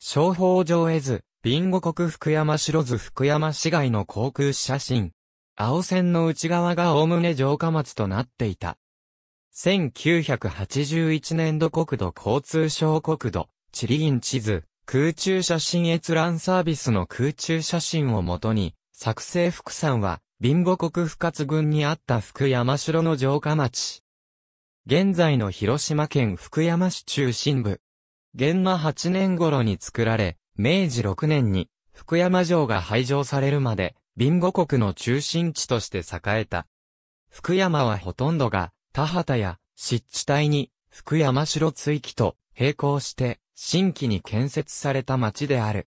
商法上絵図、ビンゴ国福山白図福山市街の航空写真。青線の内側がおおむね城下町となっていた。1981年度国土交通省国土、地理院地図、空中写真閲覧サービスの空中写真をもとに、作成福山は、ビンゴ国不活郡にあった福山城の城下町。現在の広島県福山市中心部、元和8年頃に作られ、明治6年に福山城が廃城されるまで、貧乏国の中心地として栄えた。福山はほとんどが田畑や湿地帯に福山城追記と並行して新規に建設された町である。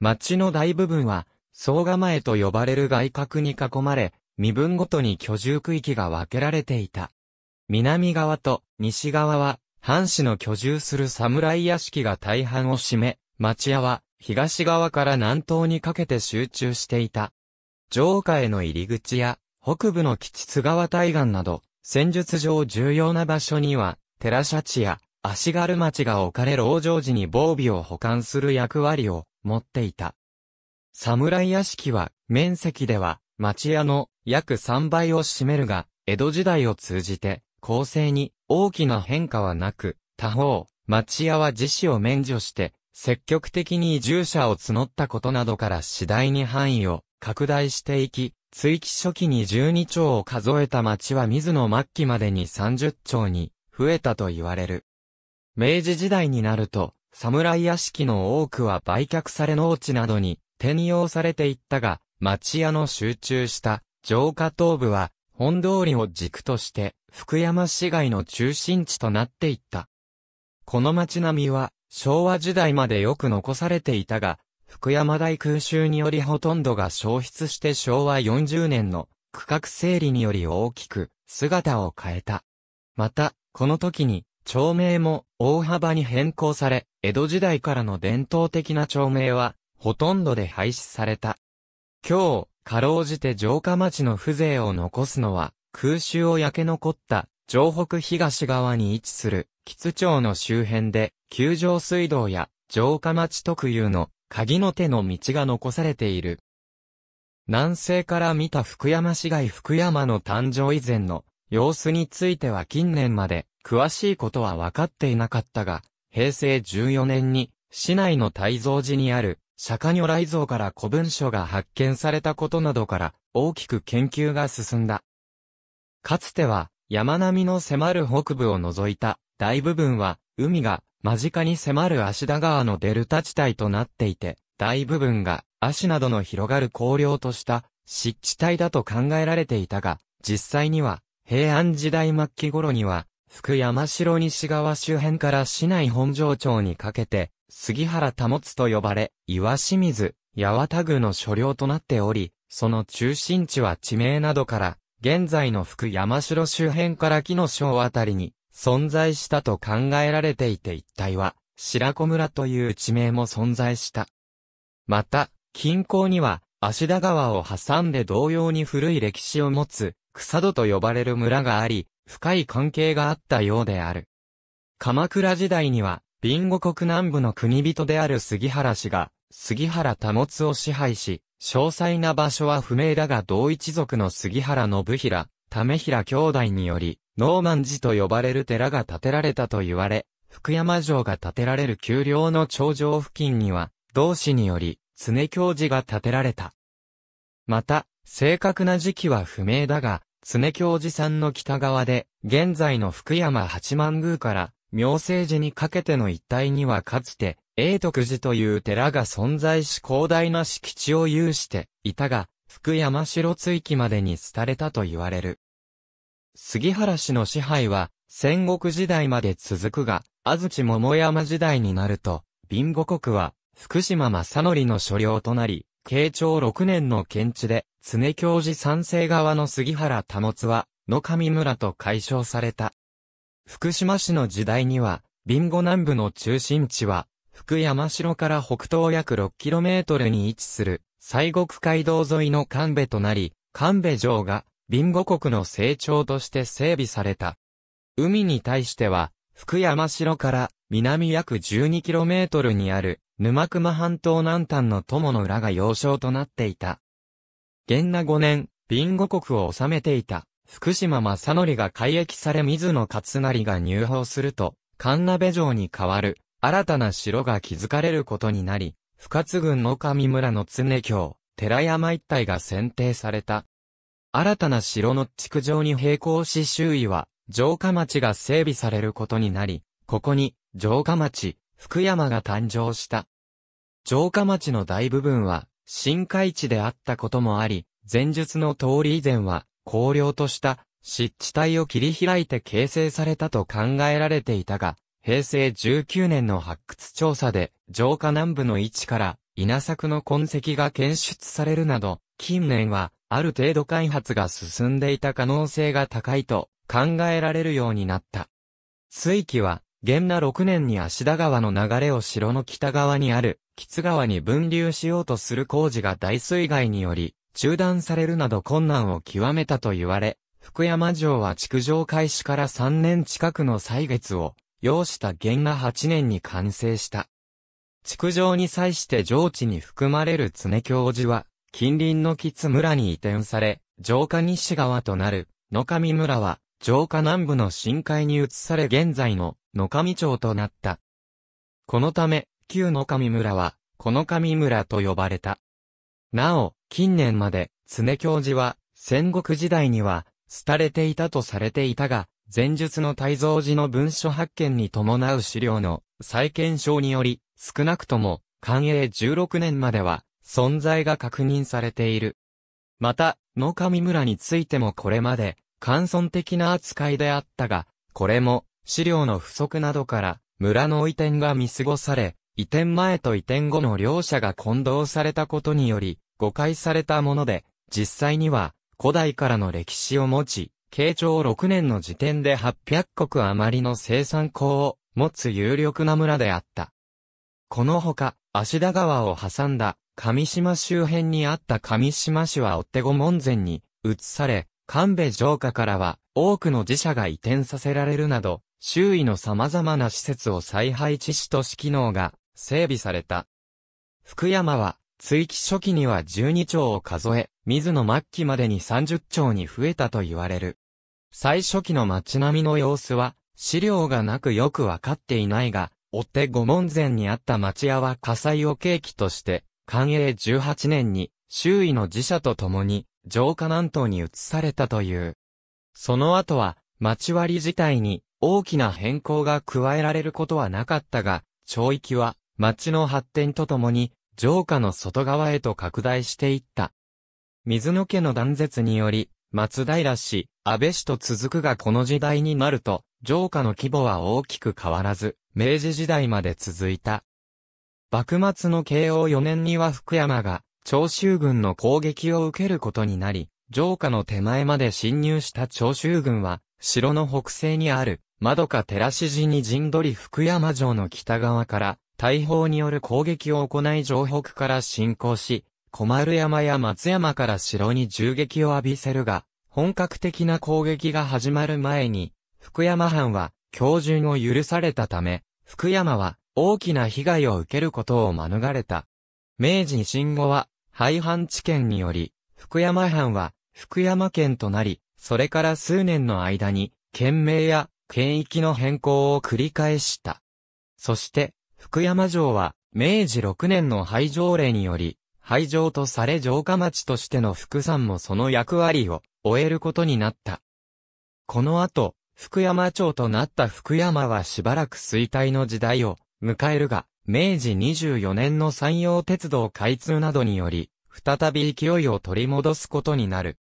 町の大部分は総構えと呼ばれる外郭に囲まれ、身分ごとに居住区域が分けられていた。南側と西側は藩士の居住する侍屋敷が大半を占め、町屋は東側から南東にかけて集中していた。城下への入り口や北部の吉津川対岸など、戦術上重要な場所には、寺社地や足軽町が置かれ老城時に防備を保管する役割を持っていた。侍屋敷は面積では町屋の約3倍を占めるが、江戸時代を通じて、公正に大きな変化はなく、他方、町屋は自死を免除して、積極的に移住者を募ったことなどから次第に範囲を拡大していき、追記初期に12町を数えた町は水野末期までに30町に増えたと言われる。明治時代になると、侍屋敷の多くは売却され農地などに転用されていったが、町屋の集中した城下東部は本通りを軸として福山市街の中心地となっていった。この街並みは、昭和時代までよく残されていたが、福山大空襲によりほとんどが消失して昭和40年の区画整理により大きく姿を変えた。また、この時に町名も大幅に変更され、江戸時代からの伝統的な町名はほとんどで廃止された。今日、かろうじて城下町の風情を残すのは、空襲を焼け残った城北東側に位置する吉津町の周辺で、球場水道や城下町特有の鍵の手の道が残されている。南西から見た福山市街福山の誕生以前の様子については近年まで詳しいことは分かっていなかったが、平成14年に市内の大蔵寺にある釈迦如来像から古文書が発見されたことなどから大きく研究が進んだ。かつては、山並みの迫る北部を除いた大部分は、海が間近に迫る足田川のデルタ地帯となっていて、大部分が足などの広がる荒涼とした湿地帯だと考えられていたが、実際には、平安時代末期頃には、福山城西側周辺から市内本城町にかけて、杉原保つと呼ばれ、岩清水、八幡宮の所領となっており、その中心地は地名などから、現在の福山城周辺から木の章あたりに存在したと考えられていて一帯は白子村という地名も存在した。また、近郊には芦田川を挟んで同様に古い歴史を持つ草戸と呼ばれる村があり、深い関係があったようである。鎌倉時代には、隣国国南部の国人である杉原氏が、杉原保を支配し、詳細な場所は不明だが同一族の杉原信平、為平兄弟により、ノーマン寺と呼ばれる寺が建てられたと言われ、福山城が建てられる丘陵の頂上付近には、同氏により、常教寺が建てられた。また、正確な時期は不明だが、常教寺んの北側で、現在の福山八幡宮から明星寺にかけての一帯にはかつて、永徳寺という寺が存在し広大な敷地を有していたが、福山城追記までに廃れたと言われる。杉原氏の支配は、戦国時代まで続くが、安土桃山時代になると、貧乏国は、福島正則の所領となり、慶長6年の検地で、常教寺三世側の杉原保は、野上村と解消された。福島市の時代には、ビンゴ南部の中心地は、福山城から北東約 6km に位置する、西国街道沿いの神戸となり、神戸城が、ビンゴ国の成長として整備された。海に対しては、福山城から南約 12km にある沼熊半島南端の友の浦が要衝となっていた。元那5年、ビンゴ国を治めていた福島正則が改役され水野勝成が入法すると、神鍋城に代わる、新たな城が築かれることになり、深津郡の上村の常京、寺山一帯が選定された。新たな城の築城に並行し周囲は、城下町が整備されることになり、ここに、城下町、福山が誕生した。城下町の大部分は、深海地であったこともあり、前述の通り以前は、荒涼とした湿地帯を切り開いて形成されたと考えられていたが、平成19年の発掘調査で、城下南部の位置から稲作の痕跡が検出されるなど、近年はある程度開発が進んでいた可能性が高いと考えられるようになった。水器は、元那6年に足田川の流れを城の北側にある、吉川に分流しようとする工事が大水害により、中断されるなど困難を極めたと言われ、福山城は築城開始から3年近くの歳月を要した原画8年に完成した。築城に際して上地に含まれる常教寺は、近隣の木津村に移転され、城下西側となる野上村は、城下南部の深海に移され現在の野上町となった。このため、旧野上村は、この上村と呼ばれた。なお、近年まで、常教授は、戦国時代には、廃れていたとされていたが、前述の大造寺の文書発見に伴う資料の再検証により、少なくとも、寛永16年までは、存在が確認されている。また、野上村についてもこれまで、簡損的な扱いであったが、これも、資料の不足などから、村の移転が見過ごされ、移転前と移転後の両者が混同されたことにより、誤解されたもので、実際には古代からの歴史を持ち、慶長6年の時点で800国余りの生産港を持つ有力な村であった。このほか、足田川を挟んだ上島周辺にあった上島市は追手後門前に移され、神戸城下からは多くの寺社が移転させられるなど、周囲の様々な施設を再配置し都市機能が整備された。福山は追記初期には12兆を数え、水の末期までに30兆に増えたと言われる。最初期の街並みの様子は、資料がなくよくわかっていないが、追って御門前にあった町屋は火災を契機として、寛永18年に、周囲の寺社と共に、城下南東に移されたという。その後は、町割自体に大きな変更が加えられることはなかったが、町域は、町の発展とともに、城下の外側へと拡大していった。水野家の断絶により、松平氏、安倍氏と続くがこの時代になると、城下の規模は大きく変わらず、明治時代まで続いた。幕末の慶応4年には福山が、長州軍の攻撃を受けることになり、城下の手前まで侵入した長州軍は、城の北西にある、窓か寺市寺に陣取り福山城の北側から、大砲による攻撃を行い城北から侵攻し、小丸山や松山から城に銃撃を浴びせるが、本格的な攻撃が始まる前に、福山藩は、教順を許されたため、福山は大きな被害を受けることを免れた。明治維新後は、廃藩置県により、福山藩は福山県となり、それから数年の間に、県名や県域の変更を繰り返した。そして、福山城は、明治6年の廃城令により、廃城とされ城下町としての福山もその役割を終えることになった。この後、福山町となった福山はしばらく衰退の時代を迎えるが、明治24年の山陽鉄道開通などにより、再び勢いを取り戻すことになる。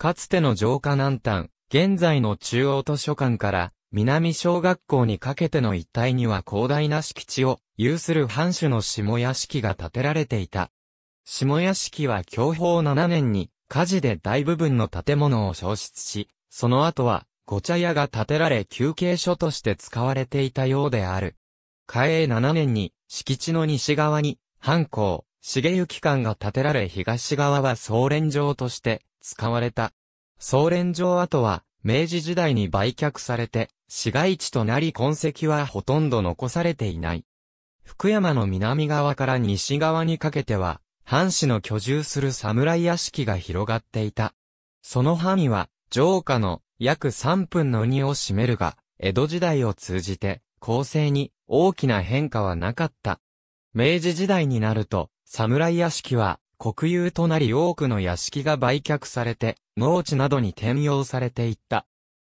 かつての城下南端、現在の中央図書館から南小学校にかけての一帯には広大な敷地を有する藩主の下屋敷が建てられていた。下屋敷は享保7年に火事で大部分の建物を焼失し、その後はご茶屋が建てられ休憩所として使われていたようである。嘉永7年に敷地の西側に藩校、重行館が建てられ東側は総連場として使われた。総連場跡は明治時代に売却されて、市街地となり痕跡はほとんど残されていない。福山の南側から西側にかけては、藩士の居住する侍屋敷が広がっていた。その範囲は、城下の約3分の2を占めるが、江戸時代を通じて、構成に大きな変化はなかった。明治時代になると、侍屋敷は国有となり多くの屋敷が売却されて、農地などに転用されていった。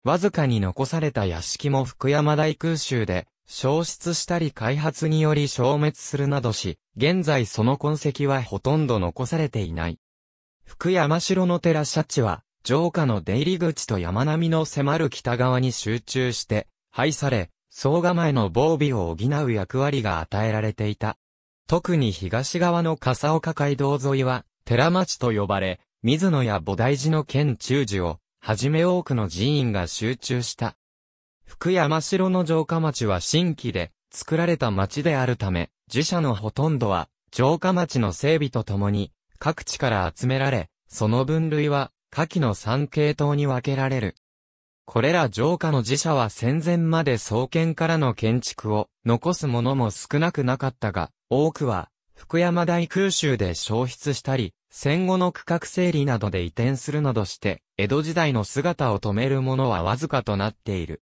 わずかに残された屋敷も福山大空襲で、消失したり開発により消滅するなどし、現在その痕跡はほとんど残されていない。福山城の寺社地は、城下の出入り口と山並みの迫る北側に集中して、廃され、総構えの防備を補う役割が与えられていた。特に東側の笠岡街道沿いは、寺町と呼ばれ、水野や菩提寺の県中寺を、はじめ多くの寺院が集中した。福山城の城下町は新規で、作られた町であるため、寺社のほとんどは、城下町の整備とともに、各地から集められ、その分類は、下記の三系統に分けられる。これら城下の寺社は戦前まで創建からの建築を残すものも少なくなかったが、多くは福山大空襲で消失したり、戦後の区画整理などで移転するなどして、江戸時代の姿を止めるものはわずかとなっている。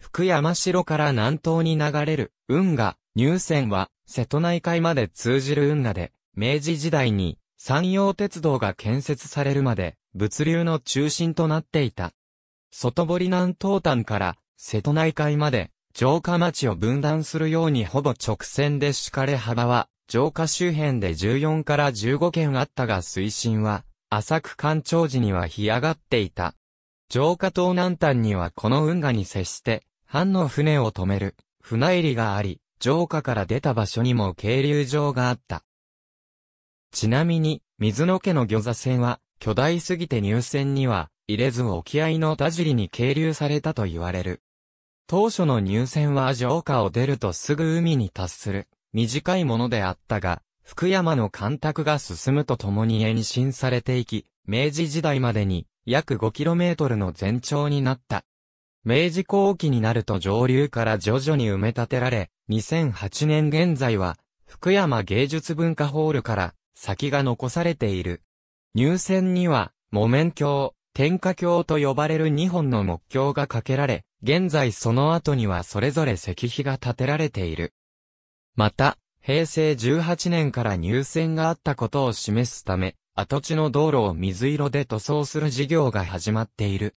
福山城から南東に流れる運河、入線は瀬戸内海まで通じる運河で、明治時代に山陽鉄道が建設されるまで、物流の中心となっていた。外堀南東端から瀬戸内海まで、城下町を分断するようにほぼ直線で敷かれ幅は、城下周辺で14から15件あったが水深は、浅く干潮時には干上がっていた。城下東南端にはこの運河に接して、藩の船を止める、船入りがあり、城下から出た場所にも渓流場があった。ちなみに、水野家の魚座船は、巨大すぎて入船には、入れず沖合の田尻に係留されたと言われる。当初の入船は城下を出るとすぐ海に達する、短いものであったが、福山の干拓が進むとともに延伸されていき、明治時代までに、約 5km の全長になった。明治後期になると上流から徐々に埋め立てられ、2008年現在は、福山芸術文化ホールから先が残されている。入線には、木綿橋、天下橋と呼ばれる2本の木橋が架けられ、現在その後にはそれぞれ石碑が建てられている。また、平成18年から入線があったことを示すため、跡地の道路を水色で塗装する事業が始まっている。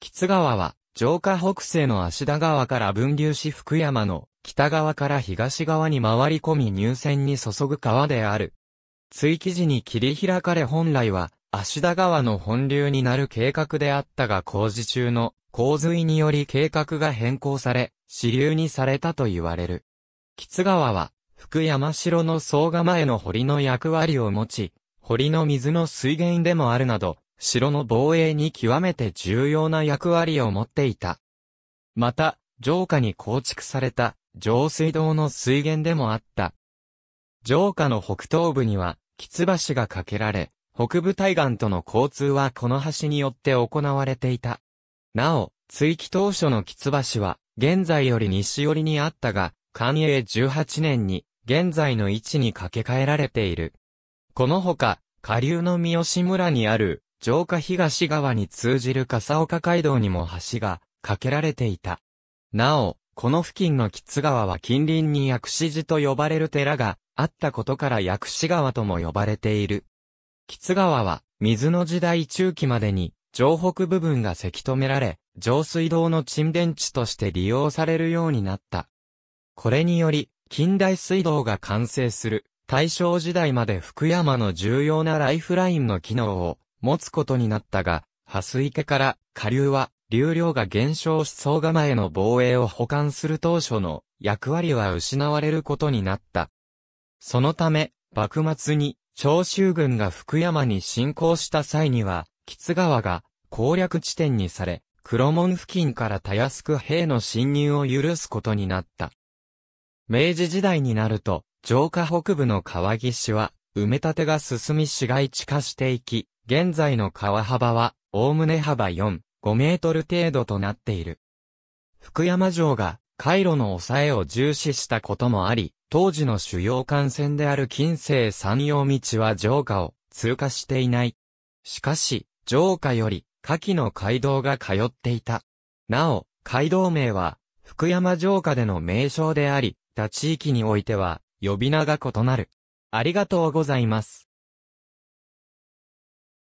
吉川は、城下北西の芦田川から分流し福山の北側から東側に回り込み入線に注ぐ川である。追記時に切り開かれ本来は、芦田川の本流になる計画であったが工事中の洪水により計画が変更され、支流にされたと言われる。木津川は、福山城の総構の堀の役割を持ち、堀の水の水源でもあるなど、城の防衛に極めて重要な役割を持っていた。また、城下に構築された上水道の水源でもあった城下の北東部には、吉橋が架けられ、北部対岸との交通はこの橋によって行われていた。なお、追記当初の吉橋は、現在より西寄りにあったが、寛永18年に、現在の位置に架け替えられている。このほか、下流の三好村にある、城下東側に通じる笠岡街道にも橋が架けられていた。なお、この付近の木津川は近隣に薬師寺と呼ばれる寺があったことから薬師川とも呼ばれている。木津川は水の時代中期までに城北部分がせき止められ、上水道の沈殿地として利用されるようになった。これにより、近代水道が完成する大正時代まで福山の重要なライフラインの機能を持つことになったが、ハス池から下流は流量が減少し総構への防衛を補完する当初の役割は失われることになった。そのため、幕末に長州軍が福山に侵攻した際には、木津川が攻略地点にされ、黒門付近からたやすく兵の侵入を許すことになった。明治時代になると、城下北部の川岸は、埋め立てが進み市街地化していき、現在の川幅は、おおむね幅4、5メートル程度となっている。福山城が、回路の抑えを重視したこともあり、当時の主要幹線である近世山陽道は城下を通過していない。しかし、城下より、下記の街道が通っていた。なお、街道名は、福山城下での名称であり、他地域においては、呼び名が異なる。ありがとうございます。